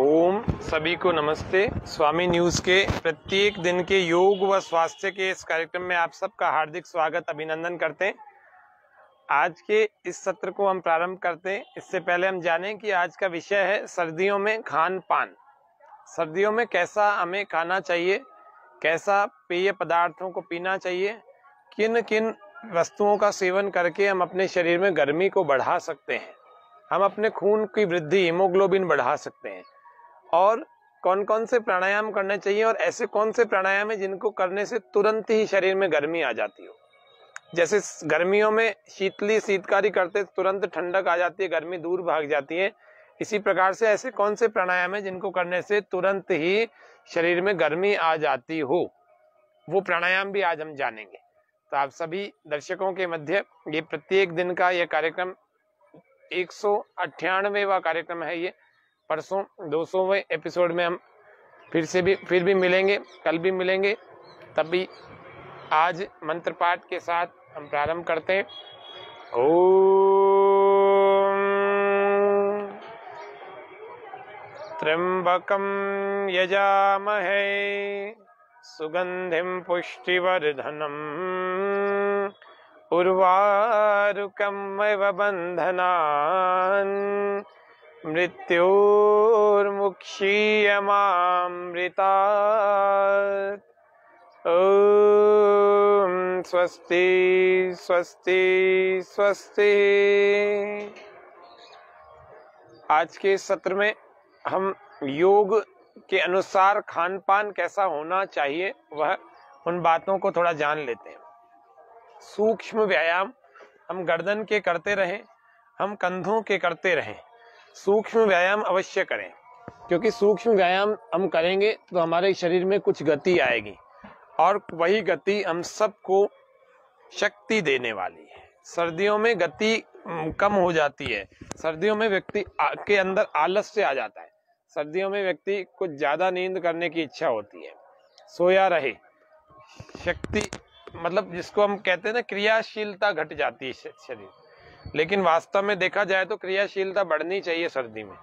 ओम सभी को नमस्ते स्वामी न्यूज के प्रत्येक दिन के योग व स्वास्थ्य के इस कार्यक्रम में आप सबका हार्दिक स्वागत अभिनंदन करते हैं आज के इस सत्र को हम प्रारंभ करते हैं इससे पहले हम जाने कि आज का विषय है सर्दियों में खान पान सर्दियों में कैसा हमें खाना चाहिए कैसा पेय पदार्थों को पीना चाहिए किन किन वस्तुओं का सेवन करके हम अपने शरीर में गर्मी को बढ़ा सकते हैं हम अपने खून की वृद्धि हीमोग्लोबिन बढ़ा सकते हैं और कौन कौन से प्राणायाम करने चाहिए और ऐसे कौन से प्राणायाम है जिनको करने से तुरंत ही शरीर में गर्मी आ जाती हो जैसे गर्मियों में शीतली शीतकारी करते तुरंत ठंडक आ जाती है गर्मी दूर भाग जाती है इसी प्रकार से ऐसे कौन से प्राणायाम है जिनको करने से तुरंत ही शरीर में गर्मी आ जाती हो वो प्राणायाम भी आज हम जानेंगे तो आप सभी दर्शकों के मध्य ये प्रत्येक दिन का यह कार्यक्रम एक सौ कार्यक्रम है ये परसों दो सौवें एपिसोड में हम फिर से भी फिर भी मिलेंगे कल भी मिलेंगे तब भी आज मंत्र पाठ के साथ हम प्रारंभ करते हैं ओ त्र्यंबकम यजामहे सुगंधिम पुष्टिवर्धनम उर्वारुकम बंधना मृत्योर्मुक्षीयमामृता ॐ स्वस्ति स्वस्ति स्वस्ति आज के सत्र में हम योग के अनुसार खान पान कैसा होना चाहिए वह उन बातों को थोड़ा जान लेते हैं सूक्ष्म व्यायाम हम गर्दन के करते रहें हम कंधों के करते रहें सूक्ष्म व्यायाम अवश्य करें क्योंकि सूक्ष्म व्यायाम हम करेंगे तो हमारे शरीर में कुछ गति आएगी और वही गति हम सबको शक्ति देने वाली है सर्दियों में गति कम हो जाती है सर्दियों में व्यक्ति के अंदर आलस से आ जाता है सर्दियों में व्यक्ति कुछ ज़्यादा नींद करने की इच्छा होती है सोया रहे शक्ति मतलब जिसको हम कहते हैं ना क्रियाशीलता घट जाती है शरीर लेकिन वास्तव में देखा जाए तो क्रियाशीलता बढ़नी चाहिए सर्दी में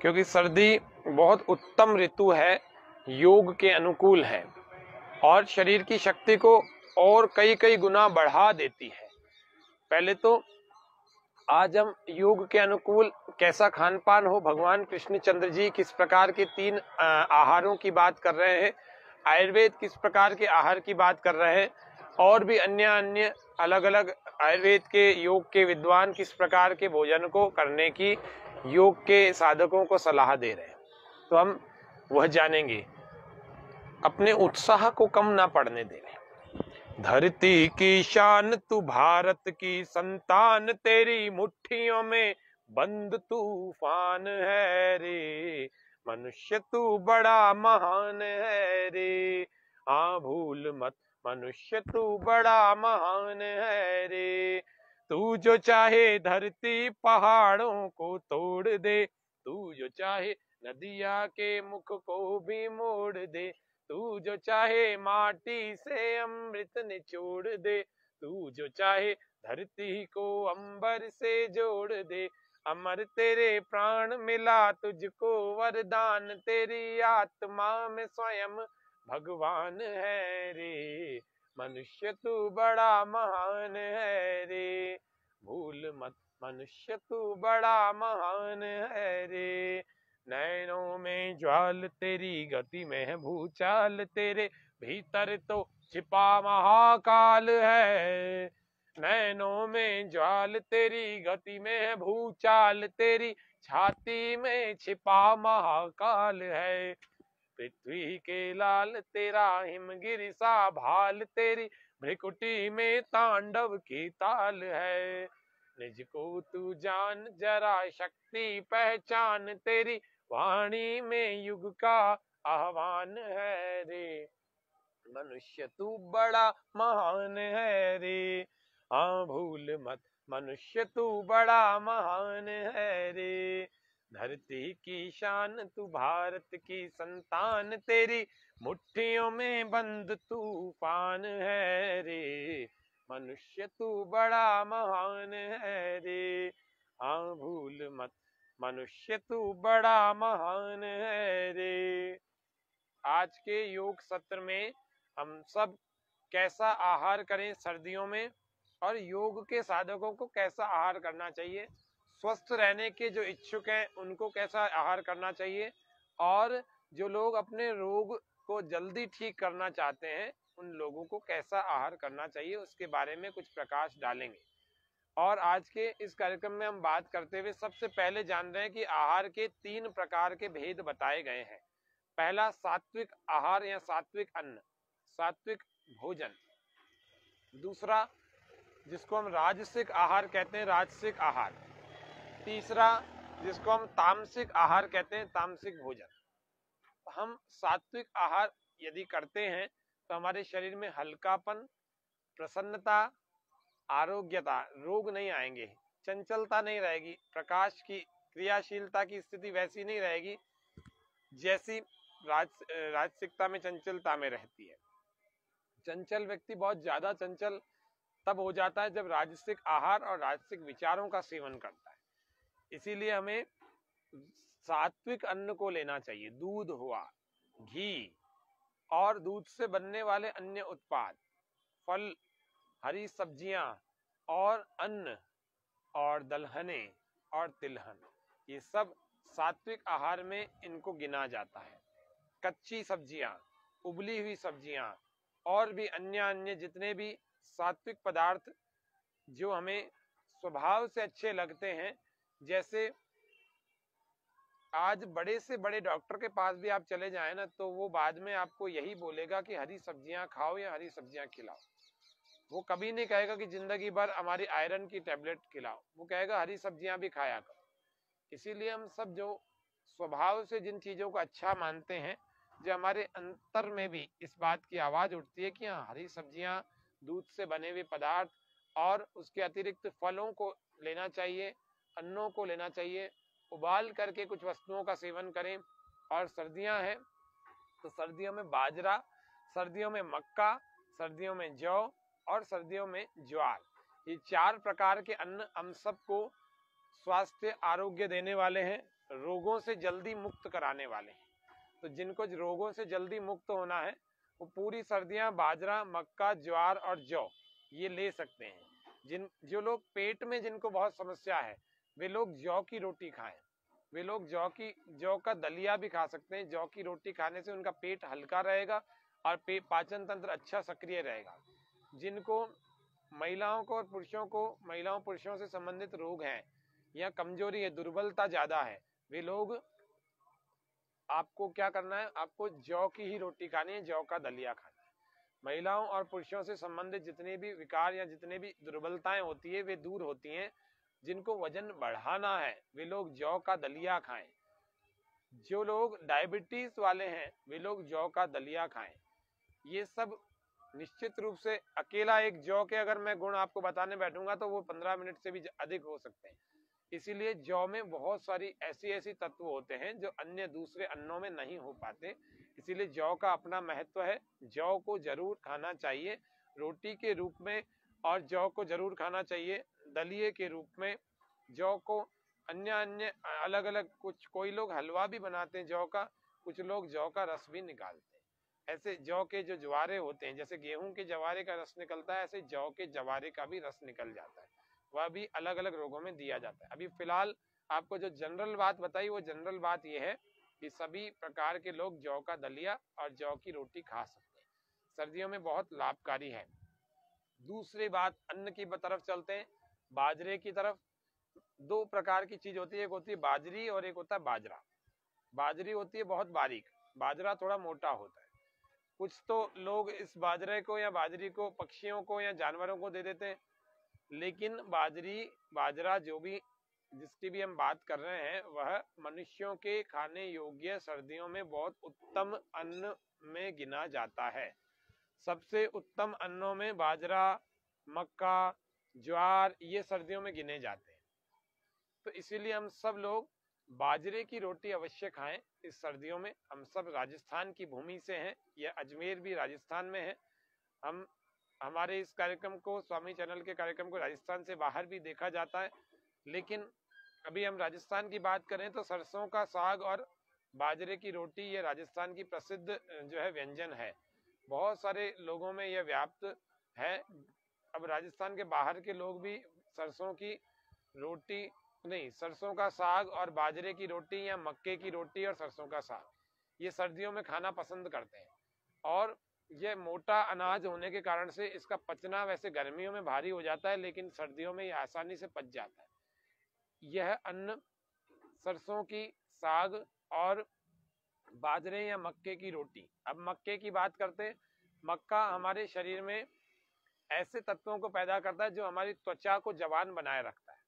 क्योंकि सर्दी बहुत उत्तम ऋतु है योग के अनुकूल है और शरीर की शक्ति को और कई कई गुना बढ़ा देती है पहले तो आज हम योग के अनुकूल कैसा खान पान हो भगवान कृष्णचंद्र जी किस प्रकार के तीन आहारों की बात कर रहे हैं आयुर्वेद किस प्रकार के आहार की बात कर रहे हैं और भी अन्य अन्य अलग अलग आयुर्वेद के योग के विद्वान किस प्रकार के भोजन को करने की योग के साधकों को सलाह दे रहे हैं तो हम वह जानेंगे अपने उत्साह को कम ना पड़ने देने धरती की शान तू भारत की संतान तेरी मुट्ठियों में बंद तूफान है रे मनुष्य तू बड़ा महान है रे आ भूल मत मनुष्य तू बड़ा महान है रे तू जो चाहे धरती पहाड़ों को तोड़ दे तू जो चाहे नदिया के मुख को भी मोड़ दे तू जो चाहे माटी से अमृत निचोड़ दे तू जो चाहे धरती को अंबर से जोड़ दे अमर तेरे प्राण मिला तुझको वरदान तेरी आत्मा में स्वयं भगवान है रे मनुष्य तू बड़ा महान है रे भूल मत मनुष्य तू बड़ा महान है रे नैनों में ज्वाल तेरी गति में है भूचाल तेरे भीतर तो छिपा महाकाल है नैनों में ज्वाल तेरी गति में है भूचाल तेरी छाती में छिपा महाकाल है पृथ्वी के लाल तेरा हिमगिरी सा भाल तेरी भ्रिकुटी में तांडव की ताल है निज को तू जान जरा शक्ति पहचान तेरी वाणी में युग का आह्वान है रे मनुष्य तू बड़ा महान है रे हाँ भूल मत मनुष्य तू बड़ा महान है रे धरती की शान तू भारत की संतान तेरी मुट्ठियों में बंद तूफान है रे मनुष्य तू बड़ा महान है रे हाँ भूल मत मनुष्य तू बड़ा महान है रे आज के योग सत्र में हम सब कैसा आहार करें सर्दियों में और योग के साधकों को कैसा आहार करना चाहिए स्वस्थ रहने के जो इच्छुक हैं उनको कैसा आहार करना चाहिए और जो लोग अपने रोग को जल्दी ठीक करना चाहते हैं उन लोगों को कैसा आहार करना चाहिए उसके बारे में कुछ प्रकाश डालेंगे और आज के इस कार्यक्रम में हम बात करते हुए सबसे पहले जान रहे हैं कि आहार के तीन प्रकार के भेद बताए गए हैं पहला सात्विक आहार या सात्विक अन्न सात्विक भोजन दूसरा जिसको हम राजसिक आहार कहते हैं राजसिक आहार तीसरा जिसको हम तामसिक आहार कहते हैं तामसिक भोजन हम सात्विक आहार यदि करते हैं तो हमारे शरीर में हल्कापन प्रसन्नता आरोग्यता रोग नहीं आएंगे चंचलता नहीं रहेगी प्रकाश की क्रियाशीलता की स्थिति वैसी नहीं रहेगी जैसी राजसिकता में चंचलता में रहती है चंचल व्यक्ति बहुत ज्यादा चंचल तब हो जाता है जब राजसिक आहार और राजसिक विचारों का सेवन करता है इसीलिए हमें सात्विक अन्न को लेना चाहिए दूध हुआ घी और दूध से बनने वाले अन्य उत्पाद फल हरी सब्जियां और अन्न और दलहने और तिलहन ये सब सात्विक आहार में इनको गिना जाता है कच्ची सब्जियां उबली हुई सब्जियां और भी अन्य अन्य जितने भी सात्विक पदार्थ जो हमें स्वभाव से अच्छे लगते हैं जैसे आज बड़े से बड़े डॉक्टर के पास भी आप चले जाए ना तो वो बाद में आपको यही बोलेगा कि हरी सब्जियां खाओ या हरी सब्जियां खिलाओ वो कभी नहीं कहेगा कि जिंदगी भर हमारी आयरन की टेबलेट खिलाओ वो कहेगा हरी सब्जियां भी खाया करो इसीलिए हम सब जो स्वभाव से जिन चीज़ों को अच्छा मानते हैं जो हमारे अंतर में भी इस बात की आवाज़ उठती है कि हाँ हरी सब्जियां दूध से बने हुए पदार्थ और उसके अतिरिक्त फलों को लेना चाहिए अन्नों को लेना चाहिए उबाल करके कुछ वस्तुओं का सेवन करें और सर्दियां हैं तो सर्दियों में बाजरा सर्दियों में मक्का सर्दियों में जौ और सर्दियों में ज्वार ये चार प्रकार के अन्न हम सबको स्वास्थ्य आरोग्य देने वाले हैं रोगों से जल्दी मुक्त कराने वाले हैं तो जिनको रोगों से जल्दी मुक्त होना है वो पूरी सर्दियां बाजरा मक्का ज्वार और जौ ये ले सकते हैं जिन जो लोग पेट में जिनको बहुत समस्या है वे लोग जौ की रोटी खाएं वे लोग जौ की जौ का दलिया भी खा सकते हैं जौ की रोटी खाने से उनका पेट हल्का रहेगा और पे, पाचन तंत्र अच्छा सक्रिय रहेगा जिनको महिलाओं को और पुरुषों को महिलाओं पुरुषों से संबंधित रोग हैं या कमजोरी है दुर्बलता ज्यादा है वे लोग आपको क्या करना है आपको जौ की ही रोटी खानी है जौ का दलिया खाना है महिलाओं और पुरुषों से संबंधित जितने भी विकार या जितने भी दुर्बलताएं होती है वे दूर होती हैं जिनको वजन बढ़ाना है वे लोग जौ का दलिया खाएं जो लोग डायबिटीज वाले हैं वे लोग जौ का दलिया खाएं ये सब निश्चित रूप से अकेला एक जौ के अगर मैं गुण आपको बताने बैठूंगा तो वो पंद्रह मिनट से भी अधिक हो सकते हैं इसीलिए जौ में बहुत सारी ऐसी ऐसी तत्व होते हैं जो अन्य दूसरे अन्नों में नहीं हो पाते इसीलिए जौ का अपना महत्व है जौ को जरूर खाना चाहिए रोटी के रूप में और जौ को जरूर खाना चाहिए दलिए के रूप में जौ को अन्य अन्य अलग अलग कुछ कोई लोग हलवा भी बनाते हैं जौ का कुछ लोग जौ का रस भी निकालते हैं ऐसे जौ के जो ज्वारे होते हैं जैसे गेहूं के जवारे का रस निकलता है ऐसे जौ के जवारे का भी रस निकल जाता है वह भी अलग अलग रोगों में दिया जाता है अभी फिलहाल आपको जो जनरल बात बताई वो जनरल बात यह है कि सभी प्रकार के लोग जौ का दलिया और जौ की रोटी खा सकते हैं सर्दियों में बहुत लाभकारी है दूसरी बात अन्न की तरफ चलते हैं बाजरे की तरफ दो प्रकार की चीज होती है एक होती है बाजरी और एक होता है बाजरा बाजरी होती है बहुत बारीक बाजरा थोड़ा मोटा होता है कुछ तो लोग इस बाजरे को या बाजरी को पक्षियों को या जानवरों को दे देते हैं लेकिन बाजरी बाजरा जो भी जिसकी भी हम बात कर रहे हैं वह मनुष्यों के खाने योग्य सर्दियों में बहुत उत्तम अन्न में गिना जाता है सबसे उत्तम अन्नों में बाजरा मक्का ज्वार ये सर्दियों में गिने जाते हैं तो इसीलिए हम सब लोग बाजरे की रोटी अवश्य खाएं इस सर्दियों में हम सब राजस्थान की भूमि से हैं यह अजमेर भी राजस्थान में है हम हमारे इस कार्यक्रम को स्वामी चैनल के कार्यक्रम को राजस्थान से बाहर भी देखा जाता है लेकिन अभी हम राजस्थान की बात करें तो सरसों का साग और बाजरे की रोटी ये राजस्थान की प्रसिद्ध जो है व्यंजन है बहुत सारे लोगों में यह व्याप्त है अब राजस्थान के बाहर के लोग भी सरसों की रोटी नहीं सरसों का साग और बाजरे की रोटी या मक्के की रोटी और सरसों का साग ये सर्दियों में खाना पसंद करते हैं और ये मोटा अनाज होने के कारण से इसका पचना वैसे गर्मियों में भारी हो जाता है लेकिन सर्दियों में ये आसानी से पच जाता है यह अन्न सरसों की साग और बाजरे या मक्के की रोटी अब मक्के की बात करते मक्का हमारे शरीर में ऐसे तत्वों को पैदा करता है जो हमारी त्वचा को जवान बनाए रखता है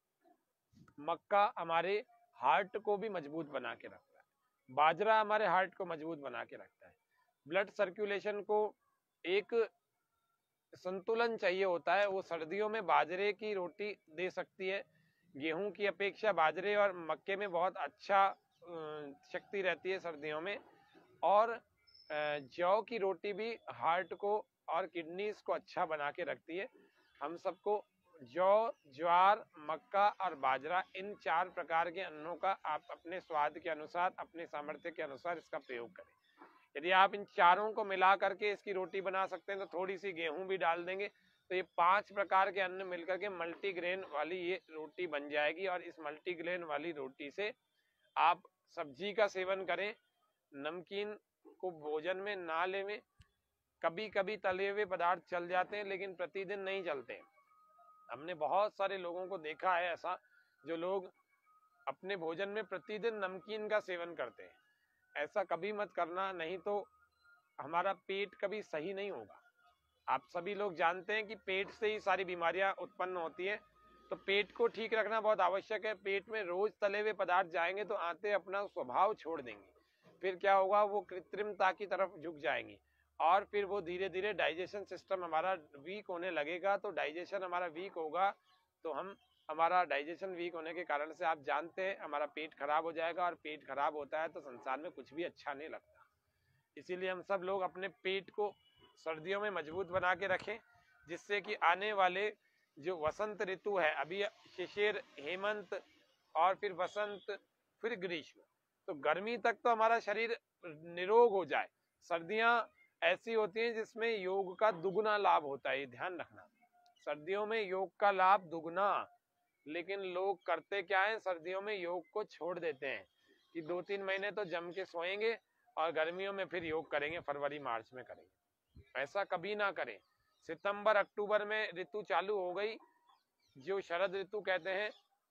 मक्का हमारे हार्ट को भी मजबूत बना के रखता है बाजरा हमारे हार्ट को मजबूत बना के रखता है ब्लड सर्कुलेशन को एक संतुलन चाहिए होता है वो सर्दियों में बाजरे की रोटी दे सकती है गेहूं की अपेक्षा बाजरे और मक्के में बहुत अच्छा शक्ति रहती है सर्दियों में और जौ की रोटी भी हार्ट को और किडनी इसको अच्छा बना के रखती है हम सबको जौ ज्वार मक्का और बाजरा इन चार प्रकार के अन्नों का आप अपने स्वाद के अनुसार अपने सामर्थ्य के अनुसार इसका प्रयोग करें यदि आप इन चारों को मिला करके इसकी रोटी बना सकते हैं तो थोड़ी सी गेहूं भी डाल देंगे तो ये पांच प्रकार के अन्न मिलकर के मल्टीग्रेन वाली ये रोटी बन जाएगी और इस मल्टीग्रेन वाली रोटी से आप सब्जी का सेवन करें नमकीन को भोजन में ना लेवें कभी कभी तले हुए पदार्थ चल जाते हैं लेकिन प्रतिदिन नहीं चलते हमने बहुत सारे लोगों को देखा है ऐसा जो लोग अपने भोजन में प्रतिदिन नमकीन का सेवन करते हैं ऐसा कभी मत करना नहीं तो हमारा पेट कभी सही नहीं होगा आप सभी लोग जानते हैं कि पेट से ही सारी बीमारियां उत्पन्न होती है तो पेट को ठीक रखना बहुत आवश्यक है पेट में रोज तले हुए पदार्थ जाएंगे तो आते अपना स्वभाव छोड़ देंगे फिर क्या होगा वो कृत्रिमता की तरफ झुक जाएंगी और फिर वो धीरे धीरे डाइजेशन सिस्टम हमारा वीक होने लगेगा तो डाइजेशन हमारा वीक होगा तो हम हमारा डाइजेशन वीक होने के कारण से आप जानते हैं हमारा पेट खराब हो जाएगा और पेट खराब होता है तो संसार में कुछ भी अच्छा नहीं लगता इसीलिए हम सब लोग अपने पेट को सर्दियों में मजबूत बना के रखें जिससे कि आने वाले जो वसंत ऋतु है अभी शिशिर हेमंत और फिर वसंत फिर ग्रीष्म तो गर्मी तक तो हमारा शरीर निरोग हो जाए सर्दियाँ ऐसी होती हैं जिसमें योग का दुगुना लाभ होता है ये ध्यान रखना सर्दियों में योग का लाभ दुगुना लेकिन लोग करते क्या है सर्दियों में योग को छोड़ देते हैं कि दो तीन महीने तो जम के सोएंगे और गर्मियों में फिर योग करेंगे फरवरी मार्च में करेंगे ऐसा कभी ना करें सितंबर अक्टूबर में ऋतु चालू हो गई जो शरद ऋतु कहते हैं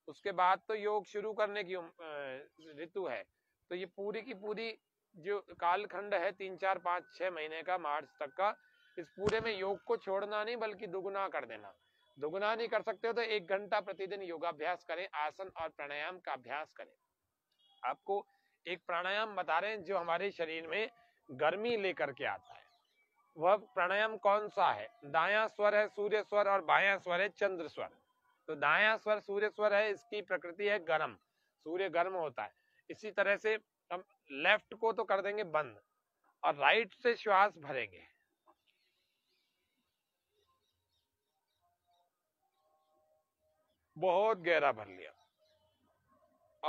उसके बाद तो योग शुरू करने की ऋतु है तो ये पूरी की पूरी जो कालखंड है तीन चार पाँच छह महीने का मार्च तक का इस पूरे में योग को छोड़ना नहीं बल्कि दुगुना कर देना दुगुना नहीं कर सकते हो तो एक घंटा प्रतिदिन योगाभ्यास करें आसन और प्राणायाम का अभ्यास करें आपको एक प्राणायाम बता रहे हैं जो हमारे शरीर में गर्मी लेकर के आता है वह प्राणायाम कौन सा है दाया स्वर है सूर्य स्वर और बाया स्वर है चंद्र स्वर तो दाया स्वर सूर्य स्वर है इसकी प्रकृति है गर्म सूर्य गर्म होता है इसी तरह से लेफ्ट को तो कर देंगे बंद और राइट से श्वास भरेंगे बहुत गहरा भर लिया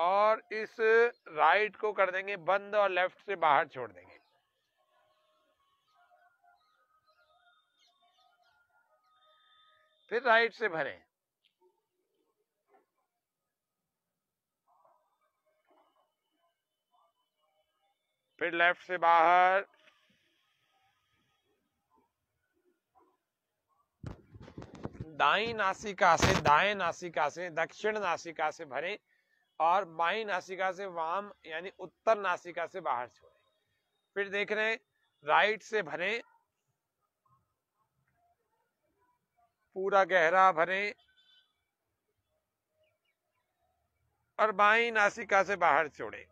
और इस राइट को कर देंगे बंद और लेफ्ट से बाहर छोड़ देंगे फिर राइट से भरें फिर लेफ्ट से बाहर दाई नासिका से दाएं नासिका से दक्षिण नासिका से भरे और बाई नासिका से वाम यानी उत्तर नासिका से बाहर छोड़े फिर देख रहे राइट से भरे पूरा गहरा भरे और बाई नासिका से बाहर छोड़ें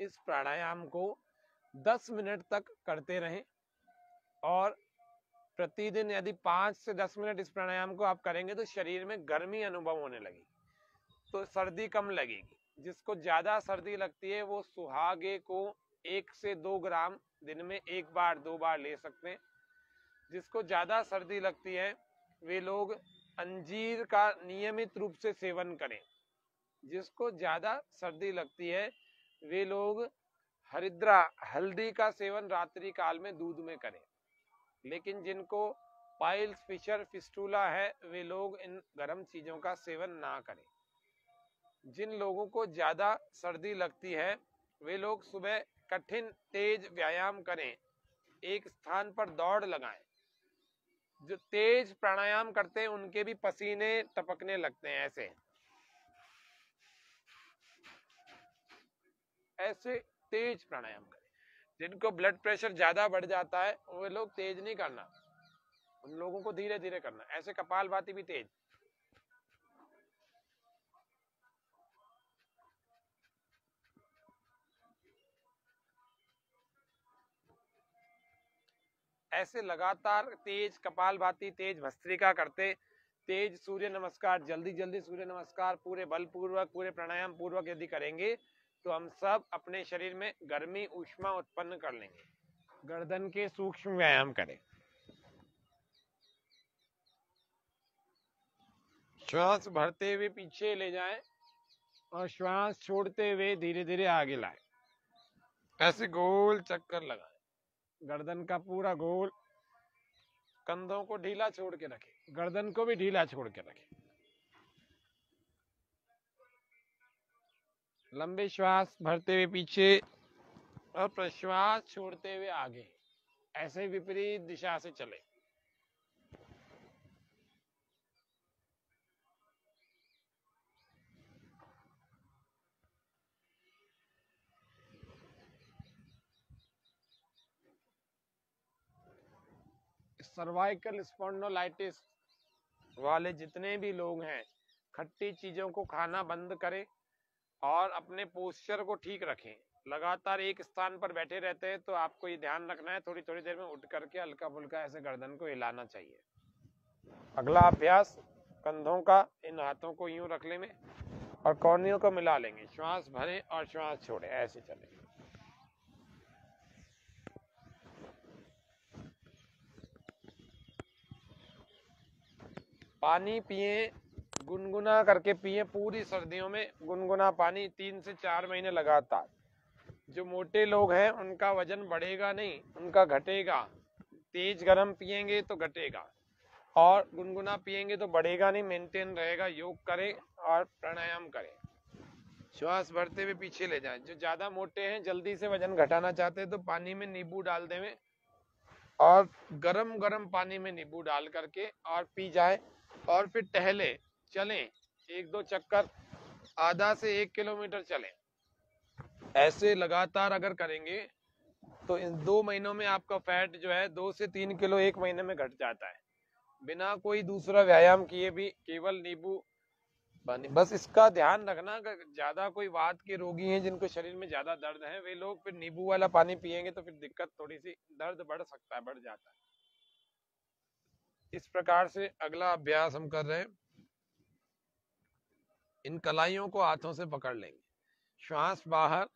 इस प्राणायाम को 10 मिनट तक करते रहें और प्रतिदिन यदि 5 से 10 मिनट इस प्राणायाम को आप करेंगे तो शरीर में गर्मी अनुभव होने लगेगी तो सर्दी कम लगेगी जिसको ज़्यादा सर्दी लगती है वो सुहागे को एक से दो ग्राम दिन में एक बार दो बार ले सकते हैं जिसको ज़्यादा सर्दी लगती है वे लोग अंजीर का नियमित रूप से सेवन करें जिसको ज़्यादा सर्दी लगती है वे लोग हरिद्रा हल्दी का सेवन रात्रि काल में दूध में करें लेकिन जिनको पाइल्स फिशर फिस्टूला है वे लोग इन गर्म चीजों का सेवन ना करें जिन लोगों को ज्यादा सर्दी लगती है वे लोग सुबह कठिन तेज व्यायाम करें एक स्थान पर दौड़ लगाएं जो तेज प्राणायाम करते हैं उनके भी पसीने टपकने लगते हैं ऐसे ऐसे तेज प्राणायाम करें जिनको ब्लड प्रेशर ज्यादा बढ़ जाता है वे लोग तेज नहीं करना उन लोगों को धीरे धीरे करना ऐसे कपाल भाती भी तेज ऐसे लगातार तेज कपाल भाती तेज भस्त्रिका करते तेज सूर्य नमस्कार जल्दी जल्दी सूर्य नमस्कार पूरे बलपूर्वक पूरे प्राणायाम पूर्वक यदि करेंगे तो हम सब अपने शरीर में गर्मी उष्मा उत्पन्न कर लेंगे गर्दन के सूक्ष्म व्यायाम करें श्वास भरते हुए पीछे ले जाए और श्वास छोड़ते हुए धीरे धीरे आगे लाए ऐसे गोल चक्कर लगाए गर्दन का पूरा गोल कंधों को ढीला छोड़ के रखें गर्दन को भी ढीला छोड़ के रखें लंबे श्वास भरते हुए पीछे और प्रश्वास छोड़ते हुए आगे ऐसे विपरीत दिशा से चले सर्वाइकल स्पोंडोलाइटिस वाले जितने भी लोग हैं खट्टी चीजों को खाना बंद करें और अपने पोस्चर को ठीक रखें लगातार एक स्थान पर बैठे रहते हैं तो आपको ये ध्यान रखना है थोड़ी थोड़ी देर में उठ करके हल्का फुल्का ऐसे गर्दन को हिलाना चाहिए अगला अभ्यास कंधों का इन हाथों को यूं रख लेंगे और कौनियों को मिला लेंगे श्वास भरे और श्वास छोड़े ऐसे चले पानी पिए गुनगुना करके पिए पूरी सर्दियों में गुनगुना पानी तीन से चार महीने लगातार जो मोटे लोग हैं उनका वजन बढ़ेगा नहीं उनका घटेगा तेज गर्म पियेंगे तो घटेगा और गुनगुना पियेंगे तो बढ़ेगा नहीं मेंटेन रहेगा योग करें और प्राणायाम करें श्वास भरते हुए पीछे ले जाएं जो ज़्यादा मोटे हैं जल्दी से वजन घटाना चाहते हैं तो पानी में नींबू डाल दे और गरम गरम पानी में नींबू डाल करके और पी जाए और फिर टहले चलें एक दो चक्कर आधा से एक किलोमीटर चलें ऐसे लगातार अगर करेंगे तो इन दो महीनों में आपका फैट जो है दो से तीन किलो एक महीने में घट जाता है बिना कोई दूसरा व्यायाम किए भी केवल नींबू पानी बस इसका ध्यान रखना ज्यादा कोई वात के रोगी हैं जिनको शरीर में ज्यादा दर्द है वे लोग फिर नींबू वाला पानी पिएंगे तो फिर दिक्कत थोड़ी सी दर्द बढ़ सकता है बढ़ जाता है इस प्रकार से अगला अभ्यास हम कर रहे हैं इन कलाइयों को हाथों से पकड़ लेंगे श्वास बाहर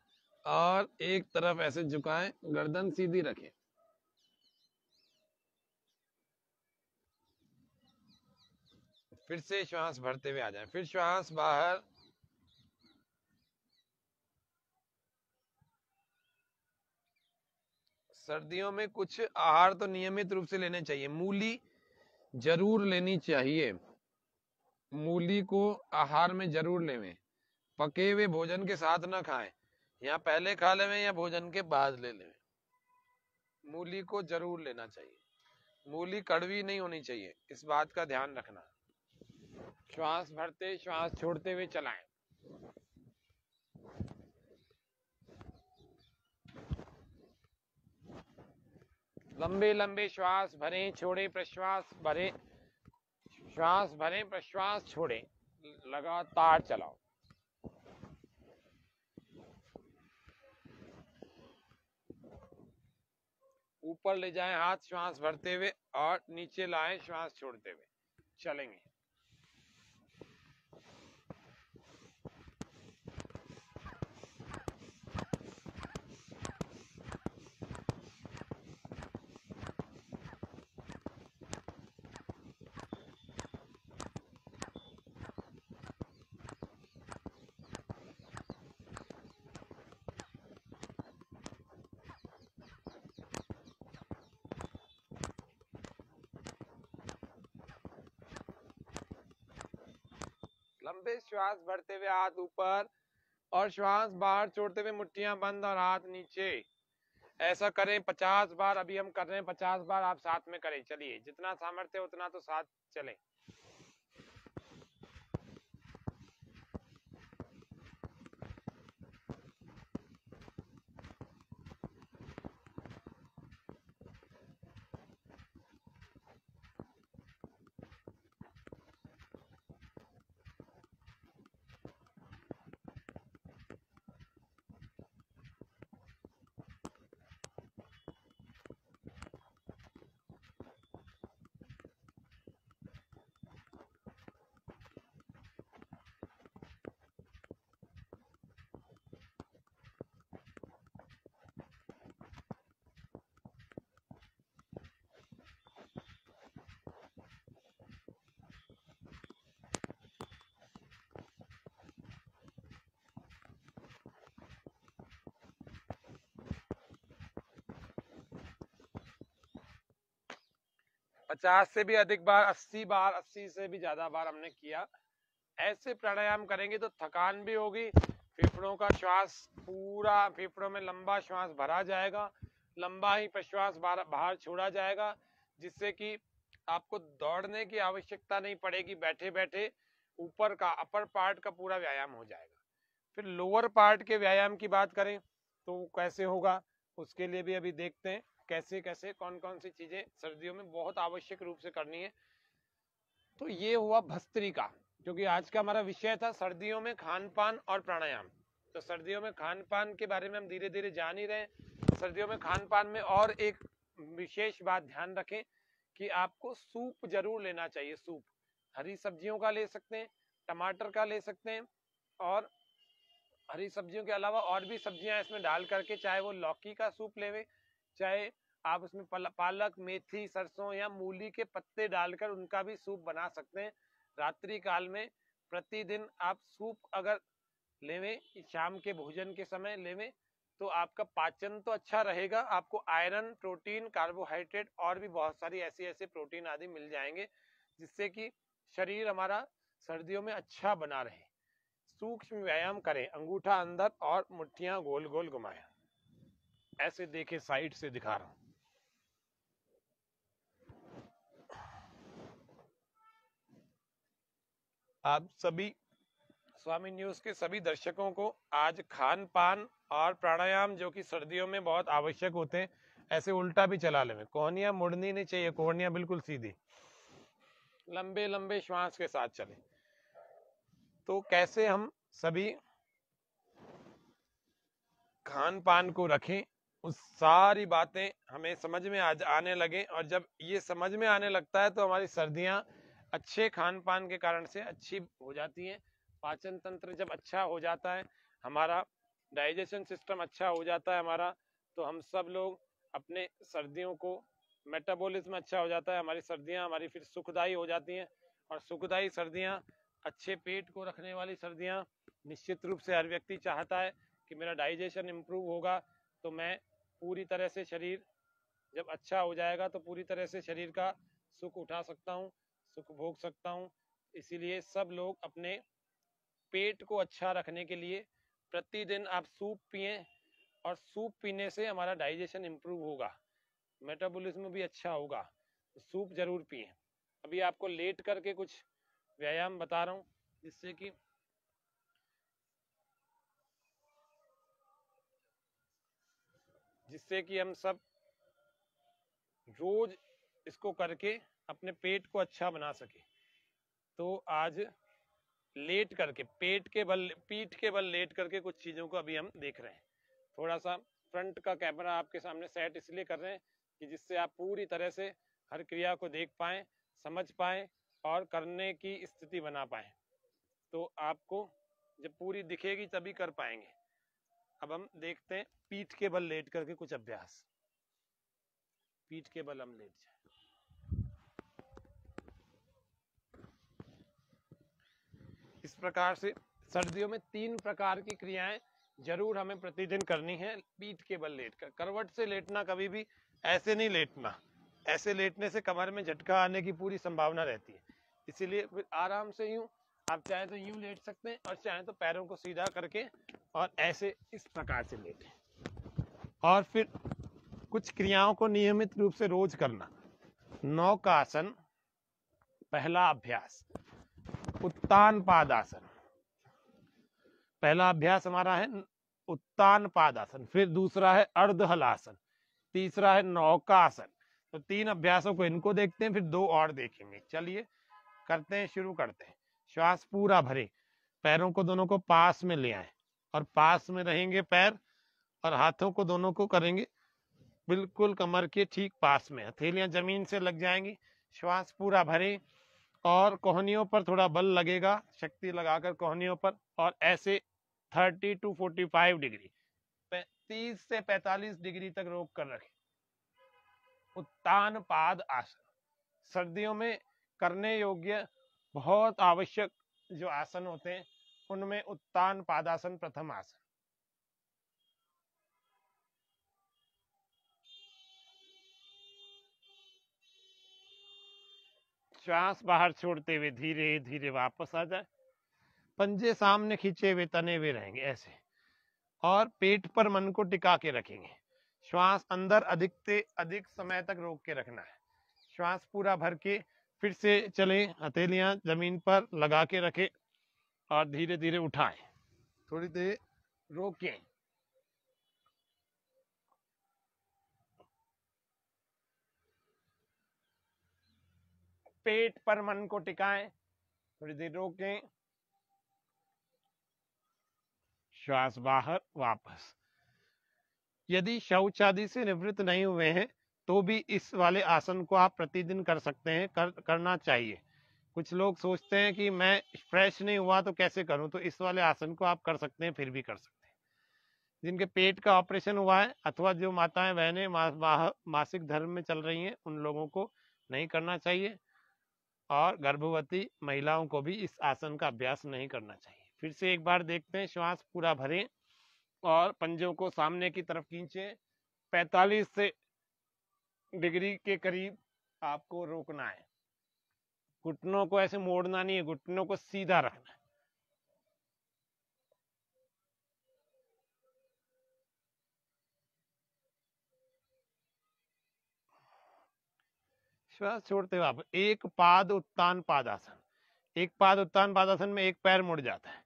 और एक तरफ ऐसे झुकाएं गर्दन सीधी रखें फिर से श्वास भरते हुए आ जाए फिर श्वास बाहर सर्दियों में कुछ आहार तो नियमित रूप से लेने चाहिए मूली जरूर लेनी चाहिए मूली को आहार में जरूर लेवे पके हुए भोजन के साथ ना खाएं या पहले खा लेवे या भोजन के बाद ले लेवे मूली को जरूर लेना चाहिए मूली कड़वी नहीं होनी चाहिए इस बात का ध्यान रखना श्वास भरते श्वास छोड़ते हुए चलाएं लंबे लंबे श्वास भरे छोड़े प्रश्वास भरे श्वास भरे पर श्वास छोड़े लगातार चलाओ ऊपर ले जाएं हाथ श्वास भरते हुए और नीचे लाएं श्वास छोड़ते हुए चलेंगे श्वास भरते हुए हाथ ऊपर और श्वास बाहर छोड़ते हुए मुट्ठियां बंद और हाथ नीचे ऐसा करें पचास बार अभी हम कर रहे हैं पचास बार आप साथ में करें चलिए जितना सामर्थ्य उतना तो साथ चलें पचास से भी अधिक बार अस्सी बार अस्सी से भी ज्यादा बार हमने किया ऐसे प्राणायाम करेंगे तो थकान भी होगी फेफड़ों का श्वास पूरा फेफड़ों में लंबा श्वास भरा जाएगा लंबा ही प्रश्वास बाहर छोड़ा जाएगा जिससे कि आपको दौड़ने की आवश्यकता नहीं पड़ेगी बैठे बैठे ऊपर का अपर पार्ट का पूरा व्यायाम हो जाएगा फिर लोअर पार्ट के व्यायाम की बात करें तो कैसे होगा उसके लिए भी अभी देखते हैं कैसे कैसे कौन कौन सी चीजें सर्दियों में बहुत आवश्यक रूप से करनी है तो ये हुआ भस्त्री का क्योंकि आज का हमारा विषय था सर्दियों में खान पान और प्राणायाम तो सर्दियों में खान पान के बारे में हम धीरे धीरे जान ही रहे सर्दियों में खान पान में और एक विशेष बात ध्यान रखें कि आपको सूप जरूर लेना चाहिए सूप हरी सब्जियों का ले सकते हैं टमाटर का ले सकते हैं और हरी सब्जियों के अलावा और भी सब्जियां इसमें डाल करके चाहे वो लौकी का सूप लेवे चाहे आप उसमें पालक मेथी सरसों या मूली के पत्ते डालकर उनका भी सूप बना सकते हैं रात्रि काल में प्रतिदिन आप सूप अगर लेवें शाम के भोजन के समय लेवें तो आपका पाचन तो अच्छा रहेगा आपको आयरन प्रोटीन कार्बोहाइड्रेट और भी बहुत सारी ऐसी ऐसे प्रोटीन आदि मिल जाएंगे जिससे कि शरीर हमारा सर्दियों में अच्छा बना रहे सूक्ष्म व्यायाम करें अंगूठा अंदर और मुठ्ठियाँ गोल गोल घुमाएं ऐसे देखे साइड से दिखा रहा हूं आप सभी स्वामी न्यूज के सभी दर्शकों को आज खान पान और प्राणायाम जो कि सर्दियों में बहुत आवश्यक होते हैं ऐसे उल्टा भी चला ले कोहनिया मुड़नी नहीं चाहिए कोहनिया बिल्कुल सीधी लंबे लंबे श्वास के साथ चले तो कैसे हम सभी खान पान को रखें उस सारी बातें हमें समझ में आज आने लगे और जब ये समझ में आने लगता है तो हमारी सर्दियाँ अच्छे खान पान के कारण से अच्छी हो जाती हैं पाचन तंत्र जब अच्छा हो जाता है हमारा डाइजेशन सिस्टम अच्छा हो जाता है हमारा तो हम सब लोग अपने सर्दियों को मेटाबॉलिज्म अच्छा हो जाता है हमारी सर्दियाँ हमारी फिर सुखदाई हो जाती हैं और सुखदायी सर्दियाँ अच्छे पेट को रखने वाली सर्दियाँ निश्चित रूप से हर व्यक्ति चाहता है कि मेरा डाइजेशन इम्प्रूव होगा तो मैं पूरी तरह से शरीर जब अच्छा हो जाएगा तो पूरी तरह से शरीर का सुख उठा सकता हूँ सुख भोग सकता हूँ इसीलिए सब लोग अपने पेट को अच्छा रखने के लिए प्रतिदिन आप सूप पिए और सूप पीने से हमारा डाइजेशन इम्प्रूव होगा मेटाबॉलिज्म भी अच्छा होगा तो सूप जरूर पिए अभी आपको लेट करके कुछ व्यायाम बता रहा हूँ जिससे कि जिससे कि हम सब रोज इसको करके अपने पेट को अच्छा बना सके तो आज लेट करके पेट के बल पीठ के बल लेट करके कुछ चीज़ों को अभी हम देख रहे हैं थोड़ा सा फ्रंट का कैमरा आपके सामने सेट इसलिए कर रहे हैं कि जिससे आप पूरी तरह से हर क्रिया को देख पाए समझ पाए और करने की स्थिति बना पाए तो आपको जब पूरी दिखेगी तभी कर पाएंगे अब हम देखते हैं पीठ के बल लेट करके कुछ अभ्यास पीठ के बल हम लेट जाए इस प्रकार से सर्दियों में तीन प्रकार की क्रियाएं जरूर हमें प्रतिदिन करनी है पीठ के बल लेट कर करवट से लेटना कभी भी ऐसे नहीं लेटना ऐसे लेटने से कमर में झटका आने की पूरी संभावना रहती है इसीलिए आराम से यूं आप चाहे तो यूं लेट सकते हैं और चाहे तो पैरों को सीधा करके और ऐसे इस प्रकार से लेटें और फिर कुछ क्रियाओं को नियमित रूप से रोज करना नौकासन पहला अभ्यास उत्तान पादासन पहला अभ्यास हमारा है उत्तान पादासन फिर दूसरा है अर्धहलासन तीसरा है नौकासन तो तीन अभ्यासों को इनको देखते हैं फिर दो और देखेंगे चलिए करते हैं शुरू करते हैं श्वास पूरा भरे पैरों को दोनों को पास में ले आए और पास में रहेंगे पैर और हाथों को दोनों को करेंगे बिल्कुल कमर के ठीक पास में हथेलियां जमीन से लग जाएंगी श्वास पूरा भरे और कोहनियों पर थोड़ा बल लगेगा शक्ति लगाकर कोहनियों पर और ऐसे 30 टू 45 डिग्री 30 से 45 डिग्री तक रोक कर रखें उत्तान पाद आसन सर्दियों में करने योग्य बहुत आवश्यक जो आसन होते हैं उनमें उत्तान पादासन प्रथम आसन श्वास बाहर छोड़ते हुए धीरे धीरे वापस आ जाए पंजे सामने खींचे हुए तने हुए रहेंगे ऐसे और पेट पर मन को टिका के रखेंगे श्वास अंदर अधिक से अधिक समय तक रोक के रखना है श्वास पूरा भर के फिर से चले हथेलियां जमीन पर लगा के रखें और धीरे धीरे उठाएं थोड़ी देर रोकें पेट पर मन को टिकाएं थोड़ी देर रोकें श्वास बाहर वापस यदि शौच आदि से निवृत्त नहीं हुए हैं तो भी इस वाले आसन को आप प्रतिदिन कर सकते हैं कर करना चाहिए कुछ लोग सोचते हैं कि मैं फ्रेश नहीं हुआ तो कैसे करूं तो इस वाले आसन को आप कर सकते हैं फिर भी कर सकते हैं जिनके पेट का ऑपरेशन हुआ है अथवा जो माताएं बहनें मा, मासिक धर्म में चल रही हैं उन लोगों को नहीं करना चाहिए और गर्भवती महिलाओं को भी इस आसन का अभ्यास नहीं करना चाहिए फिर से एक बार देखते हैं श्वास पूरा भरें और पंजों को सामने की तरफ खींचें 45 से डिग्री के करीब आपको रोकना है घुटनों को ऐसे मोड़ना नहीं है घुटनों को सीधा रखना है श्वास छोड़ते हुए आप एक पाद उत्तान पादासन एक पाद उत्तान पादासन में एक पैर मुड़ जाता है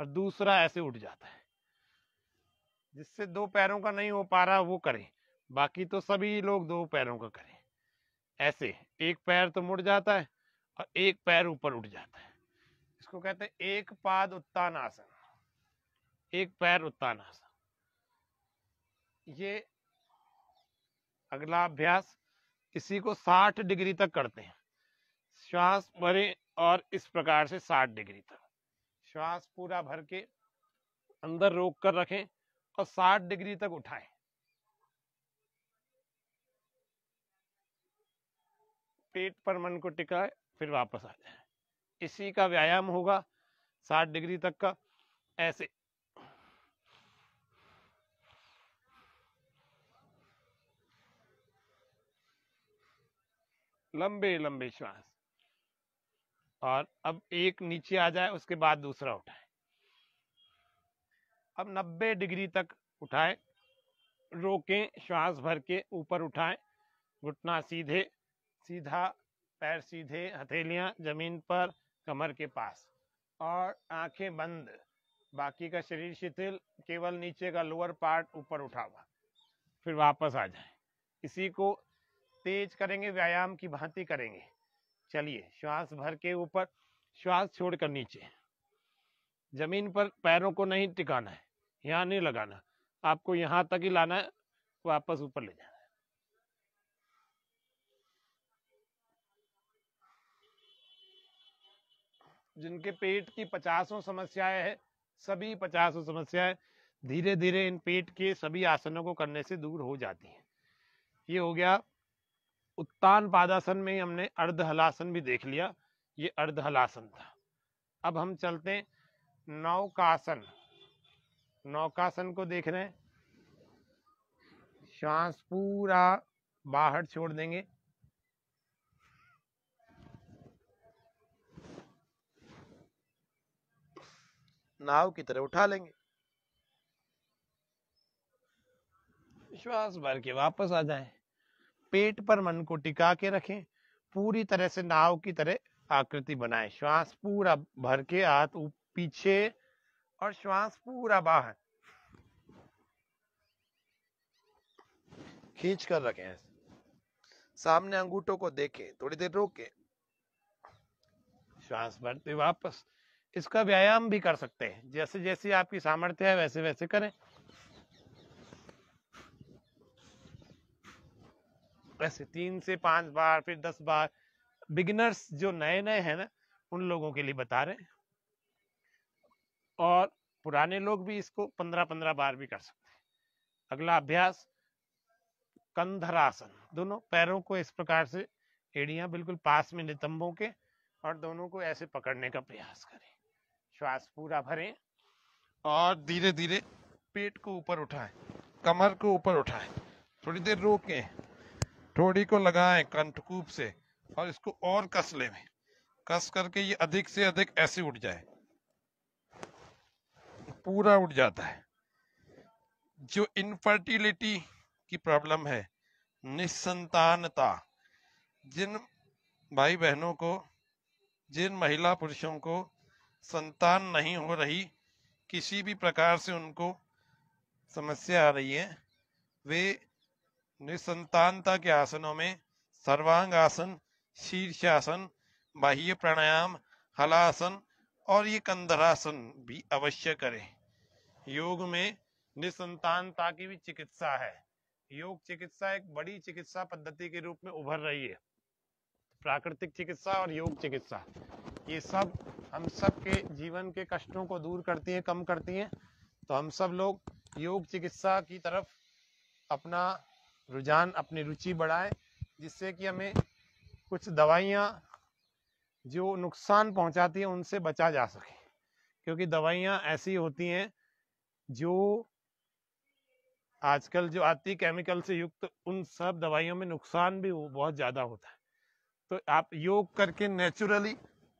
और दूसरा ऐसे उठ जाता है जिससे दो पैरों का नहीं हो पा रहा वो करें बाकी तो सभी लोग दो पैरों का करें ऐसे एक पैर तो मुड़ जाता है और एक पैर ऊपर उठ जाता है इसको कहते हैं एक पाद उत्तान आसन एक पैर उत्तान आसन ये अगला अभ्यास इसी को 60 डिग्री तक करते हैं श्वास भरे और इस प्रकार से 60 डिग्री तक श्वास पूरा भर के अंदर रोक कर रखें और 60 डिग्री तक उठाएं पेट पर मन को टिकाए फिर वापस आ जाए इसी का व्यायाम होगा साठ डिग्री तक का ऐसे लंबे लंबे श्वास और अब एक नीचे आ जाए उसके बाद दूसरा उठाए अब 90 डिग्री तक उठाए रोकें श्वास भर के ऊपर उठाएं घुटना सीधे सीधा पैर सीधे हथेलियां जमीन पर कमर के पास और आंखें बंद बाकी का शरीर शिथिल केवल नीचे का लोअर पार्ट ऊपर उठा हुआ फिर वापस आ जाए इसी को तेज करेंगे व्यायाम की भांति करेंगे चलिए श्वास भर के ऊपर श्वास छोड़कर नीचे जमीन पर पैरों को नहीं टिकाना है यहाँ नहीं लगाना आपको यहाँ तक ही लाना है वापस ऊपर ले जाना जिनके पेट की पचासों समस्याएं है सभी पचासों समस्याएं धीरे धीरे इन पेट के सभी आसनों को करने से दूर हो जाती हैं ये हो गया उत्तान पादासन में हमने अर्ध हलासन भी देख लिया ये अर्ध हलासन था अब हम चलते नौकासन नौकासन को देख रहे हैं श्वास पूरा बाहर छोड़ देंगे नाव की तरह उठा लेंगे श्वास भर के वापस आ जाए पेट पर मन को टिका के रखें पूरी तरह से नाव की तरह आकृति बनाए श्वास पूरा भर के हाथ पीछे और श्वास पूरा बाहर खींच कर रखें सामने अंगूठों को देखें थोड़ी देर रोके श्वास भरते वापस इसका व्यायाम भी कर सकते हैं जैसे जैसे आपकी सामर्थ्य है वैसे वैसे करें वैसे तीन से पांच बार फिर दस बार बिगिनर्स जो नए नए हैं ना उन लोगों के लिए बता रहे हैं और पुराने लोग भी इसको पंद्रह पंद्रह बार भी कर सकते हैं अगला अभ्यास कंधरासन दोनों पैरों को इस प्रकार से एडिया बिल्कुल पास में नितंबों के और दोनों को ऐसे पकड़ने का प्रयास करें श्वास पूरा भरें और धीरे धीरे पेट को ऊपर उठाएं कमर को ऊपर उठाएं थोड़ी देर रोकें थोड़ी को लगाएं कंठकूप से और इसको और कस में कस करके ये अधिक से अधिक ऐसे उठ जाए पूरा उठ जाता है जो इनफर्टिलिटी की प्रॉब्लम है निसंतानता जिन भाई बहनों को जिन महिला पुरुषों को संतान नहीं हो रही किसी भी प्रकार से उनको समस्या आ रही है वे निसंतानता के आसनों में सर्वांग आसन शीर्षासन बाह्य प्राणायाम हलासन और ये कंधरासन भी अवश्य करें योग में निसंतानता की भी चिकित्सा है योग चिकित्सा एक बड़ी चिकित्सा पद्धति के रूप में उभर रही है प्राकृतिक चिकित्सा और योग चिकित्सा ये सब हम सब के जीवन के कष्टों को दूर करती हैं कम करती हैं तो हम सब लोग योग चिकित्सा की तरफ अपना रुझान अपनी रुचि बढ़ाएं जिससे कि हमें कुछ दवाइयाँ जो नुकसान पहुँचाती हैं उनसे बचा जा सके क्योंकि दवाइयाँ ऐसी होती हैं जो आजकल जो आती केमिकल से युक्त उन सब दवाइयों में नुकसान भी बहुत ज़्यादा होता है तो आप योग करके नेचुरली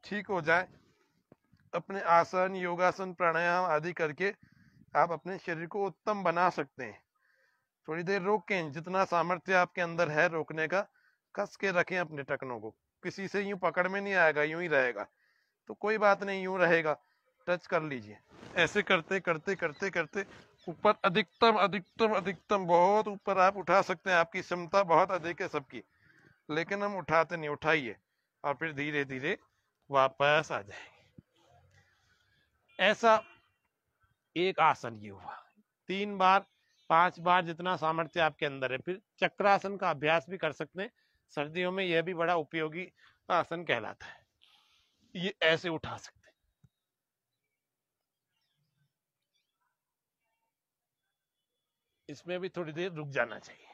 ठीक हो जाए अपने आसन योगासन प्राणायाम आदि करके आप अपने शरीर को उत्तम बना सकते हैं थोड़ी देर रोकें जितना सामर्थ्य आपके अंदर है रोकने का कस के रखें अपने टकनों को किसी से यूं पकड़ में नहीं आएगा यूं ही रहेगा तो कोई बात नहीं यूं रहेगा टच कर लीजिए ऐसे करते करते करते करते ऊपर अधिकतम अधिकतम अधिकतम बहुत ऊपर आप उठा सकते हैं आपकी क्षमता बहुत अधिक है सबकी लेकिन हम उठाते तो नहीं उठाइए और फिर धीरे धीरे वापस आ जाएंगे ऐसा एक आसन ये हुआ तीन बार पांच बार जितना सामर्थ्य आपके अंदर है फिर चक्रासन का अभ्यास भी कर सकते हैं सर्दियों में यह भी बड़ा उपयोगी आसन कहलाता है ये ऐसे उठा सकते इसमें भी थोड़ी देर रुक जाना चाहिए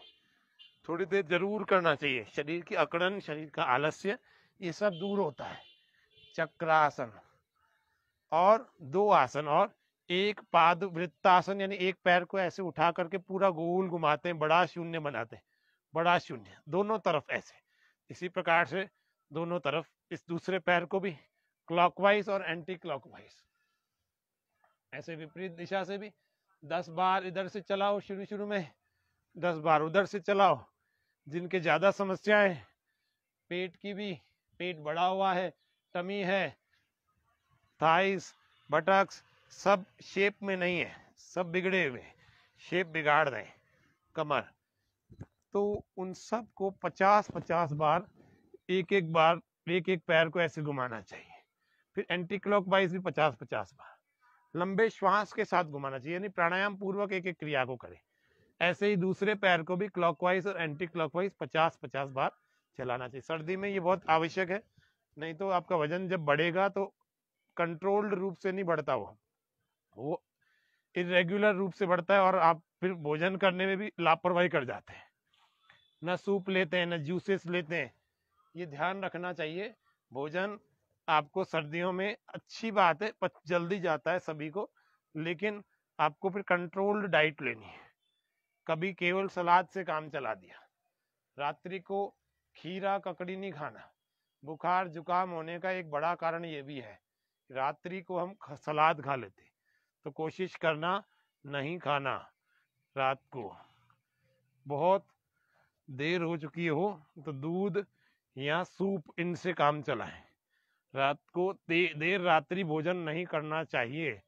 थोड़ी देर जरूर करना चाहिए शरीर की अकड़न शरीर का आलस्य ये सब दूर होता है चक्रासन और दो आसन और एक पाद वृत्तासन यानी एक पैर को ऐसे उठा करके पूरा गोल घुमाते हैं बड़ा शून्य बनाते हैं बड़ा शून्य दोनों तरफ ऐसे इसी प्रकार से दोनों तरफ इस दूसरे पैर को भी क्लॉकवाइज और एंटी क्लॉकवाइज ऐसे विपरीत दिशा से भी दस बार इधर से चलाओ शुरू शुरू में दस बार उधर से चलाओ जिनके ज़्यादा समस्याएं पेट की भी पेट बढ़ा हुआ है टमी है थाइस बटक्स सब शेप में नहीं है सब बिगड़े हुए शेप बिगाड़ रहे कमर तो उन सब को पचास पचास बार एक एक बार एक एक पैर को ऐसे घुमाना चाहिए फिर एंटी क्लॉक वाइज भी पचास पचास बार लंबे श्वास के साथ घुमाना चाहिए यानी प्राणायाम पूर्वक एक एक क्रिया को करें ऐसे ही दूसरे पैर को भी क्लॉकवाइज और एंटी क्लॉकवाइज 50 50 बार चलाना चाहिए सर्दी में ये बहुत आवश्यक है नहीं तो आपका वजन जब बढ़ेगा तो कंट्रोल्ड रूप से नहीं बढ़ता वो वो इरेग्युलर रूप से बढ़ता है और आप फिर भोजन करने में भी लापरवाही कर जाते हैं ना सूप लेते हैं ना जूसेस लेते हैं ये ध्यान रखना चाहिए भोजन आपको सर्दियों में अच्छी बात है जल्दी जाता है सभी को लेकिन आपको फिर कंट्रोल्ड डाइट लेनी है कभी केवल सलाद से काम चला दिया रात्रि को खीरा ककड़ी नहीं खाना बुखार जुकाम होने का एक बड़ा कारण ये भी है रात्रि को हम सलाद खा लेते तो कोशिश करना नहीं खाना रात को बहुत देर हो चुकी हो तो दूध या सूप इनसे काम चलाएं रात को देर रात्रि भोजन नहीं करना चाहिए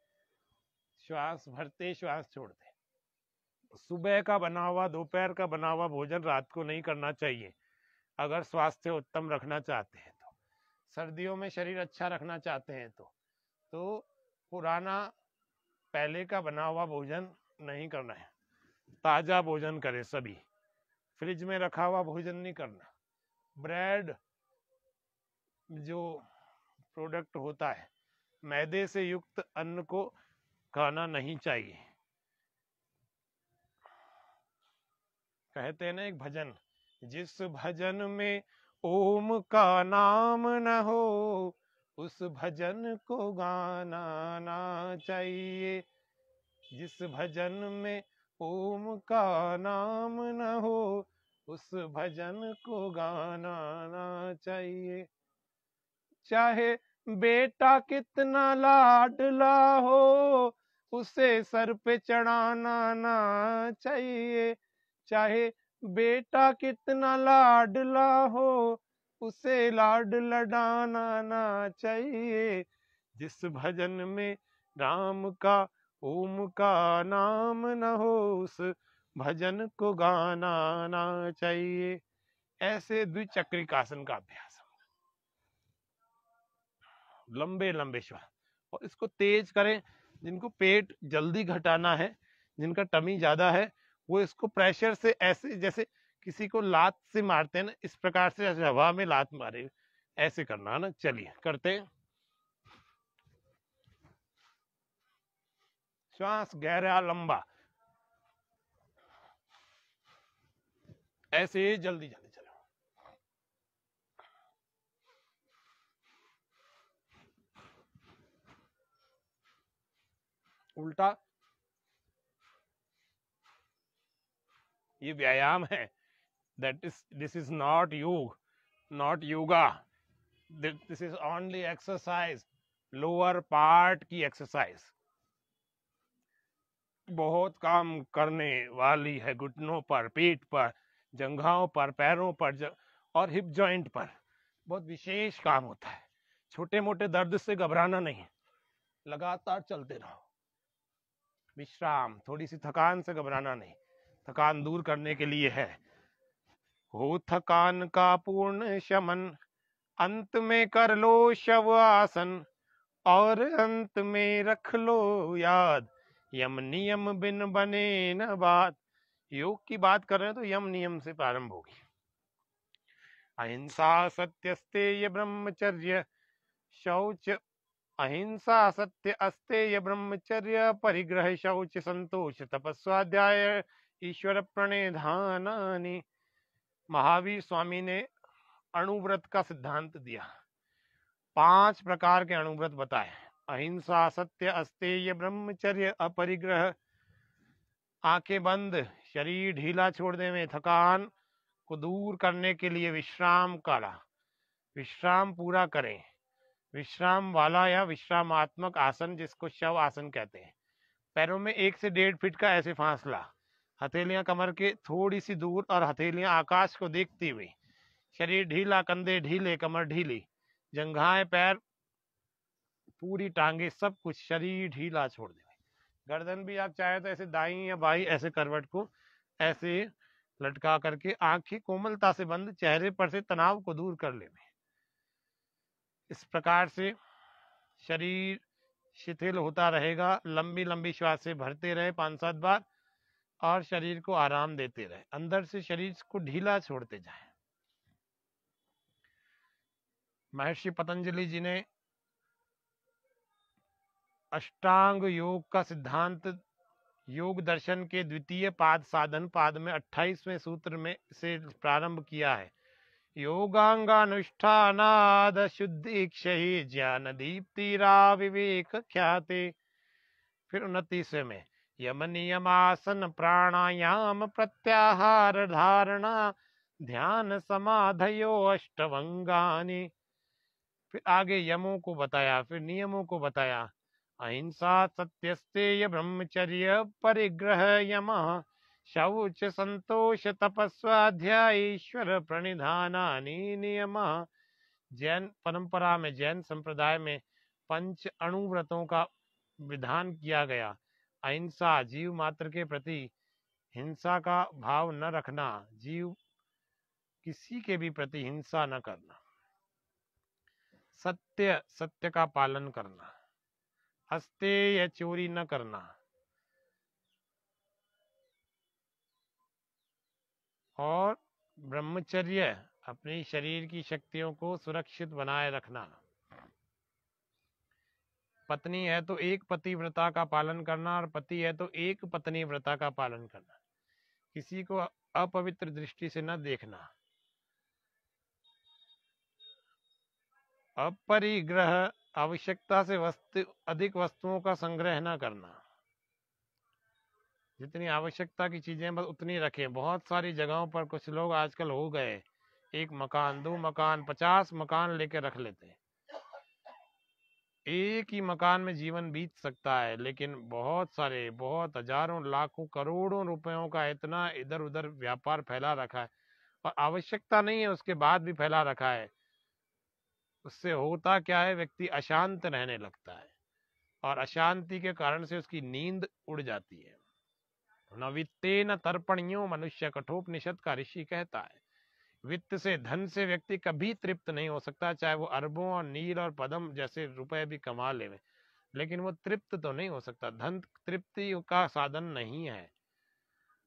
श्वास भरते श्वास छोड़ते सुबह का बना हुआ दोपहर का बना हुआ भोजन रात को नहीं करना चाहिए अगर स्वास्थ्य उत्तम रखना चाहते हैं तो सर्दियों में शरीर अच्छा रखना चाहते हैं तो तो पुराना पहले का बना हुआ भोजन नहीं करना है ताज़ा भोजन करें सभी फ्रिज में रखा हुआ भोजन नहीं करना ब्रेड जो प्रोडक्ट होता है मैदे से युक्त अन्न को खाना नहीं चाहिए कहते हैं ना एक भजन जिस भजन में ओम का नाम न हो उस भजन को गाना ना चाहिए जिस भजन में ओम का नाम न हो उस भजन को गाना ना चाहिए चाहे बेटा कितना लाडला हो उसे सर पे चढ़ाना ना चाहिए चाहे बेटा कितना लाडला हो उसे लाड लडाना ना चाहिए जिस भजन में राम का ओम का नाम न हो उस भजन को गाना ना चाहिए ऐसे द्विचक्रिकासन का अभ्यास लंबे लंबे श्वास और इसको तेज करें जिनको पेट जल्दी घटाना है जिनका टमी ज्यादा है वो इसको प्रेशर से ऐसे जैसे किसी को लात से मारते हैं ना इस प्रकार से जैसे हवा में लात मारे ऐसे करना है ना चलिए करते हैं श्वास गहरा लंबा ऐसे जल्दी जल्दी चलो उल्टा ये व्यायाम है that is this is not yog not yoga this is only exercise lower part की एक्सरसाइज बहुत काम करने वाली है घुटनों पर पेट पर जंघाओं पर पैरों पर और हिप जॉइंट पर बहुत विशेष काम होता है छोटे मोटे दर्द से घबराना नहीं लगातार चलते रहो विश्राम थोड़ी सी थकान से घबराना नहीं थकान दूर करने के लिए है हो थकान का पूर्ण शमन अंत में कर लो शव आसन और अंत में रख लो याद यम नियम बिन बने न बात योग की बात कर रहे हैं तो यम नियम से प्रारंभ होगी अहिंसा सत्य अस्ते ये ब्रह्मचर्य शौच अहिंसा सत्य अस्ते ये ब्रह्मचर्य परिग्रह शौच संतोष तपस्वाध्याय ईश्वर धान महावीर स्वामी ने अणुव्रत का सिद्धांत दिया पांच प्रकार के अणुव्रत बताए अहिंसा सत्य अस्तेय ब्रह्मचर्य अपरिग्रह आंखें बंद शरीर ढीला छोड़ने में थकान को दूर करने के लिए विश्राम काला विश्राम पूरा करें विश्राम वाला या विश्रामात्मक आसन जिसको शव आसन कहते हैं पैरों में एक से डेढ़ फीट का ऐसे फांसला हथेलियां कमर के थोड़ी सी दूर और हथेलियां आकाश को देखती हुई शरीर ढीला कंधे ढीले कमर ढीली जंघाएं पैर पूरी टांगे सब कुछ शरीर ढीला छोड़ दे गर्दन भी आप चाहे तो ऐसे दाई या बाई ऐसे करवट को ऐसे लटका करके आंखें कोमलता से बंद चेहरे पर से तनाव को दूर कर ले इस प्रकार से शरीर शिथिल होता रहेगा लंबी लंबी से भरते रहे पांच सात बार और शरीर को आराम देते रहे अंदर से शरीर को ढीला छोड़ते जाए महर्षि पतंजलि जी ने अष्टांग योग का सिद्धांत योग दर्शन के द्वितीय पाद साधन पाद में 28वें सूत्र में से प्रारंभ किया है योगांगानुष्ठानाद शुद्ध ज्ञान दीप्तिरा विवेक ख्याति फिर उनतीसवें में यम नियमासन प्राणायाम प्रत्याहार धारणा ध्यान समाधयो अष्टवंगानी फिर आगे यमों को बताया फिर नियमों को बताया अहिंसा सत्यस्तेय ब्रह्मचर्य परिग्रह यम शौच संतोष ईश्वर प्रणिधानानि नियम जैन परंपरा में जैन संप्रदाय में पंच अणुव्रतों का विधान किया गया अहिंसा जीव मात्र के प्रति हिंसा का भाव न रखना जीव किसी के भी प्रति हिंसा न करना सत्य सत्य का पालन करना हस्ते या चोरी न करना और ब्रह्मचर्य अपने शरीर की शक्तियों को सुरक्षित बनाए रखना पत्नी है तो एक पति व्रता का पालन करना और पति है तो एक पत्नी व्रता का पालन करना किसी को अपवित्र दृष्टि से न देखना अपरिग्रह आवश्यकता से वस्तु अधिक वस्तुओं का संग्रह न करना जितनी आवश्यकता की चीजें बस उतनी रखें बहुत सारी जगहों पर कुछ लोग आजकल हो गए एक मकान दो मकान पचास मकान लेके रख लेते हैं एक ही मकान में जीवन बीत सकता है लेकिन बहुत सारे बहुत हजारों लाखों करोड़ों रुपयों का इतना इधर उधर व्यापार फैला रखा है और आवश्यकता नहीं है उसके बाद भी फैला रखा है उससे होता क्या है व्यक्ति अशांत रहने लगता है और अशांति के कारण से उसकी नींद उड़ जाती है नवित्ते न तर्पणियों मनुष्य कठोपनिषद का ऋषि कहता है वित्त से धन से व्यक्ति कभी तृप्त नहीं हो सकता चाहे वो अरबों और नील और पदम जैसे रुपए भी कमा ले लेकिन वो तृप्त तो नहीं हो सकता धन तृप्ति का साधन नहीं है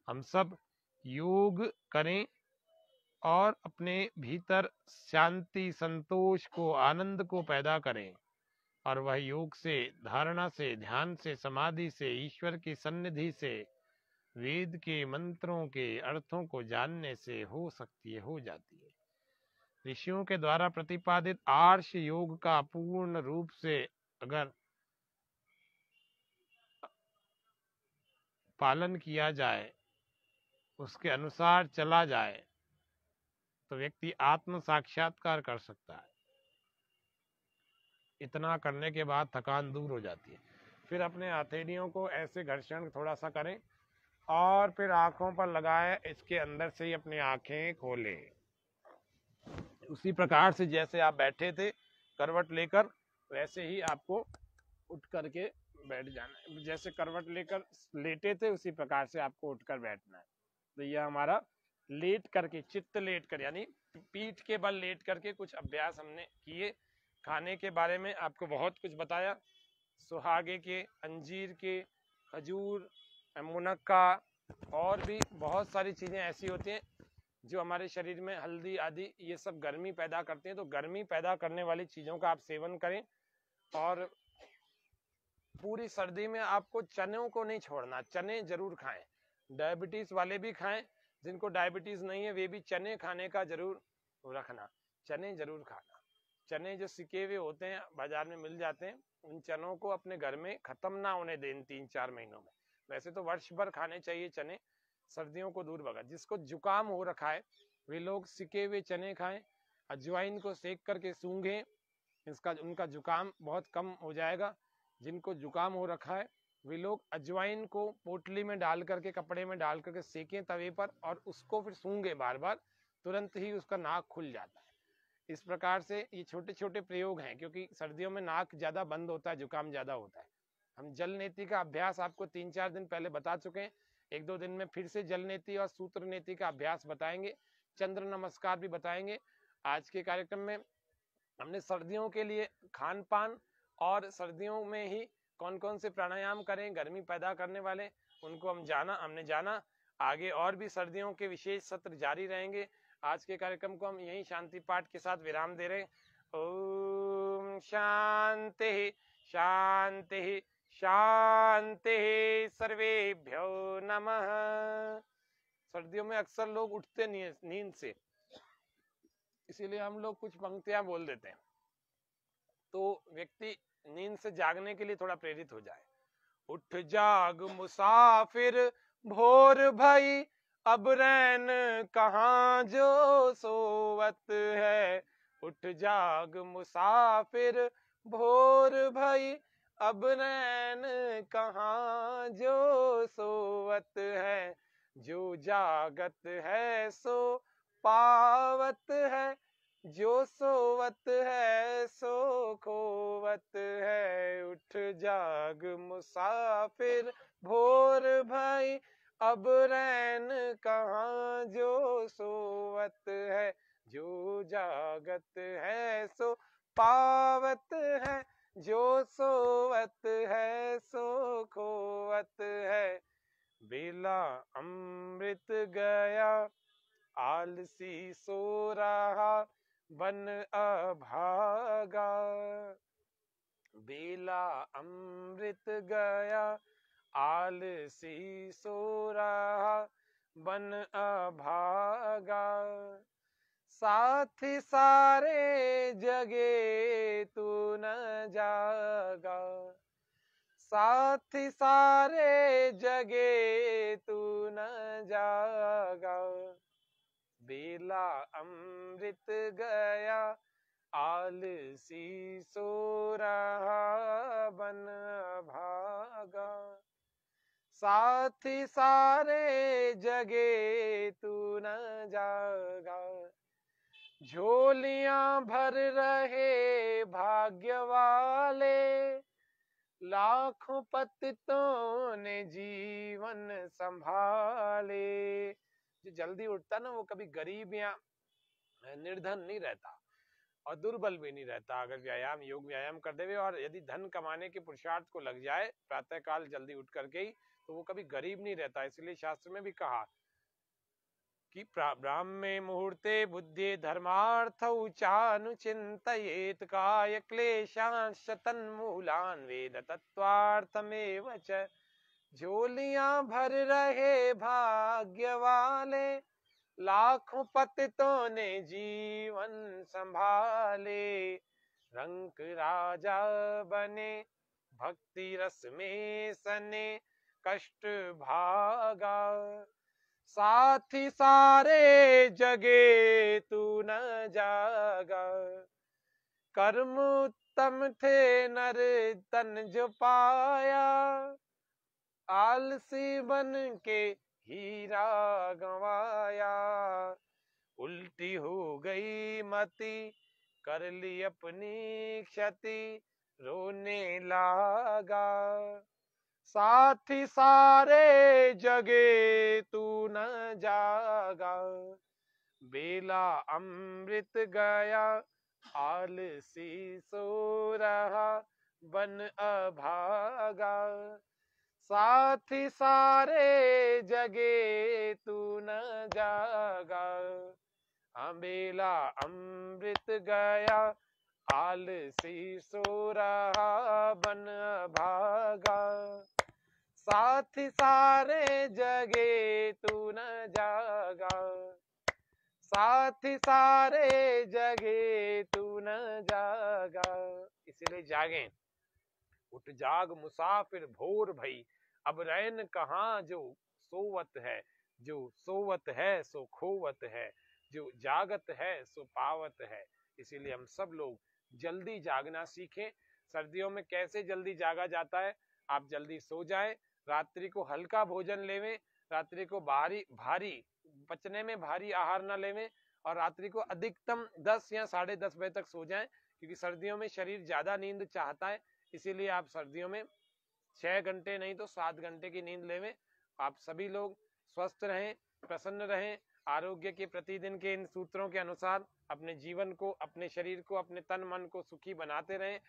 हम सब योग करें और अपने भीतर शांति संतोष को आनंद को पैदा करें और वह योग से धारणा से ध्यान से समाधि से ईश्वर की सन्निधि से वेद के मंत्रों के अर्थों को जानने से हो सकती है हो जाती है ऋषियों के द्वारा प्रतिपादित आर्ष योग का पूर्ण रूप से अगर पालन किया जाए उसके अनुसार चला जाए तो व्यक्ति आत्म साक्षात्कार कर सकता है इतना करने के बाद थकान दूर हो जाती है फिर अपने हथेलियों को ऐसे घर्षण थोड़ा सा करें और फिर आंखों पर लगाए इसके अंदर से ही अपनी आंखें खोले उसी प्रकार से जैसे आप बैठे थे करवट लेकर वैसे ही आपको उठ करके बैठ जाना है जैसे करवट लेकर लेटे थे उसी प्रकार से आपको उठकर बैठना है तो यह हमारा लेट करके चित्त लेट कर यानी पीठ के बल लेट करके कुछ अभ्यास हमने किए खाने के बारे में आपको बहुत कुछ बताया सुहागे के अंजीर के खजूर मुनक्का और भी बहुत सारी चीज़ें ऐसी होती हैं जो हमारे शरीर में हल्दी आदि ये सब गर्मी पैदा करते हैं तो गर्मी पैदा करने वाली चीज़ों का आप सेवन करें और पूरी सर्दी में आपको चनों को नहीं छोड़ना चने जरूर खाएं डायबिटीज़ वाले भी खाएं जिनको डायबिटीज़ नहीं है वे भी चने खाने का जरूर रखना चने जरूर खाना चने जो सिके हुए होते हैं बाजार में मिल जाते हैं उन चनों को अपने घर में ख़त्म ना होने दें तीन चार महीनों में वैसे तो वर्ष भर खाने चाहिए चने सर्दियों को दूर भगा जिसको जुकाम हो रखा है वे लोग सिके हुए चने खाएं अजवाइन को सेक करके सूंघें इसका उनका जुकाम बहुत कम हो जाएगा जिनको जुकाम हो रखा है वे लोग अजवाइन को पोटली में डाल करके कपड़े में डाल करके सेकें तवे पर और उसको फिर सूंघे बार बार तुरंत ही उसका नाक खुल जाता है इस प्रकार से ये छोटे छोटे प्रयोग हैं क्योंकि सर्दियों में नाक ज़्यादा बंद होता है जुकाम ज़्यादा होता है हम जल नीति का अभ्यास आपको तीन चार दिन पहले बता चुके हैं एक दो दिन में फिर से जल नीति और सूत्र नीति का अभ्यास बताएंगे चंद्र नमस्कार भी बताएंगे आज के कार्यक्रम में हमने सर्दियों के लिए खान पान और सर्दियों में ही कौन कौन से प्राणायाम करें गर्मी पैदा करने वाले उनको हम जाना हमने जाना आगे और भी सर्दियों के विशेष सत्र जारी रहेंगे आज के कार्यक्रम को हम यही शांति पाठ के साथ विराम दे रहे हैं ओम शांति शांति शांति सर्वे नमः सर्दियों में अक्सर लोग उठते नहीं है नींद से इसीलिए हम लोग कुछ पंक्तियां बोल देते हैं तो व्यक्ति नींद से जागने के लिए थोड़ा प्रेरित हो जाए उठ जाग मुसाफिर भोर भाई अब रैन कहा जो सोवत है उठ जाग मुसाफिर भोर भाई अब रैन कहाँ जो सोवत है जो जागत है सो पावत है जो सोवत है सो खोवत है उठ जाग मुसाफिर भोर भाई अब रैन कहाँ जो सोवत है जो जागत है सो पावत जो सोवत है सो खोवत है बेला अमृत गया आलसी सो रहा बन अभागा बेला अमृत गया आलसी सो रहा बन अभागा साथ सारे जगे तू न जागा साथ सारे जगे तू न जागा बेला अमृत गया आलसी सो रहा बन भागा साथ सारे जगे तू न जागा झोलियां भर रहे भाग्य वाले लाखों पतितों ने जीवन संभाले जो जल्दी उठता ना वो कभी गरीब या निर्धन नहीं रहता और दुर्बल भी नहीं रहता अगर व्यायाम योग व्यायाम कर देवे और यदि धन कमाने के पुरुषार्थ को लग जाए प्रातः काल जल्दी उठ करके ही तो वो कभी गरीब नहीं रहता इसलिए शास्त्र में भी कहा कि ब्राह्मे मुहूर्ते बुद्धि धर्मार्थ चानुचिंत काय क्लेशांशतन्मूलान वेद तत्वार्थमेव झोलिया झोलियां भर रहे भाग्य वाले लाखों पतितों ने जीवन संभाले रंक राजा बने भक्ति रस में सने कष्ट भागा साथी सारे जगे तू न जागा कर्म उत्तम थे नर तन जो पाया आलसी बन के हीरा गवाया उल्टी हो गई मती कर ली अपनी क्षति रोने लागा साथी सारे जगे तू न जागा बेला अमृत गया आलसी सो रहा बन अभागा साथी सारे जगे तू न जागा अमेला हाँ, अमृत गया आलसी सो रहा बन भागा साथ सारे जगे तू न जागा साथ सारे जगे तू न जागा इसलिए जागे उठ जाग मुसाफिर भोर भई अब रैन कहा जो सोवत है जो सोवत है सो खोवत है जो जागत है सो पावत है इसीलिए हम सब लोग जल्दी जागना सीखें सर्दियों में कैसे जल्दी जागा जाता है आप जल्दी सो जाए रात्रि को हल्का भोजन लेवे रात्रि को भारी भारी पचने में भारी आहार न लेवे और रात्रि को अधिकतम दस या साढ़े दस बजे तक सो जाए क्योंकि सर्दियों में शरीर ज्यादा नींद चाहता है इसीलिए आप सर्दियों में छह घंटे नहीं तो सात घंटे की नींद लेवे आप सभी लोग स्वस्थ रहें प्रसन्न रहें आरोग्य के प्रतिदिन के इन सूत्रों के अनुसार अपने जीवन को अपने शरीर को अपने तन मन को सुखी बनाते रहें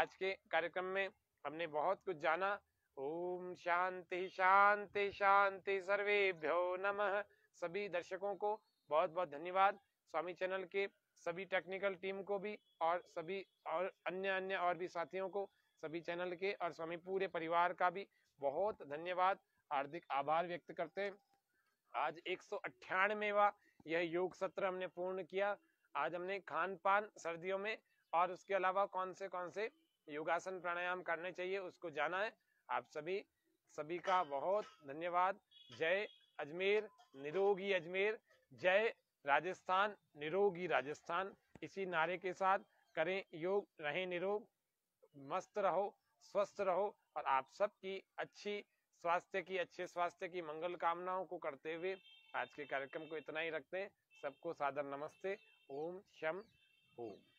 आज के कार्यक्रम में हमने बहुत कुछ जाना ओम शांति शांति शांति सर्वेभ्यो नमः सभी दर्शकों को बहुत बहुत धन्यवाद स्वामी चैनल के सभी टेक्निकल टीम को भी और सभी और अन्य अन्य और भी साथियों को सभी चैनल के और स्वामी पूरे परिवार का भी बहुत धन्यवाद हार्दिक आभार व्यक्त करते हैं आज एक सौ वा यह योग सत्र हमने पूर्ण किया आज हमने खान पान सर्दियों में और उसके अलावा कौन से कौन से योगासन प्राणायाम करने चाहिए उसको जाना है आप सभी सभी का बहुत धन्यवाद जय अजमेर निरोगी अजमेर जय राजस्थान निरोगी राजस्थान इसी नारे के साथ करें योग रहें निरोग मस्त रहो स्वस्थ रहो और आप सबकी अच्छी स्वास्थ्य की अच्छे स्वास्थ्य की मंगल कामनाओं को करते हुए आज के कार्यक्रम को इतना ही रखते हैं सबको सादर नमस्ते ओम शम ओम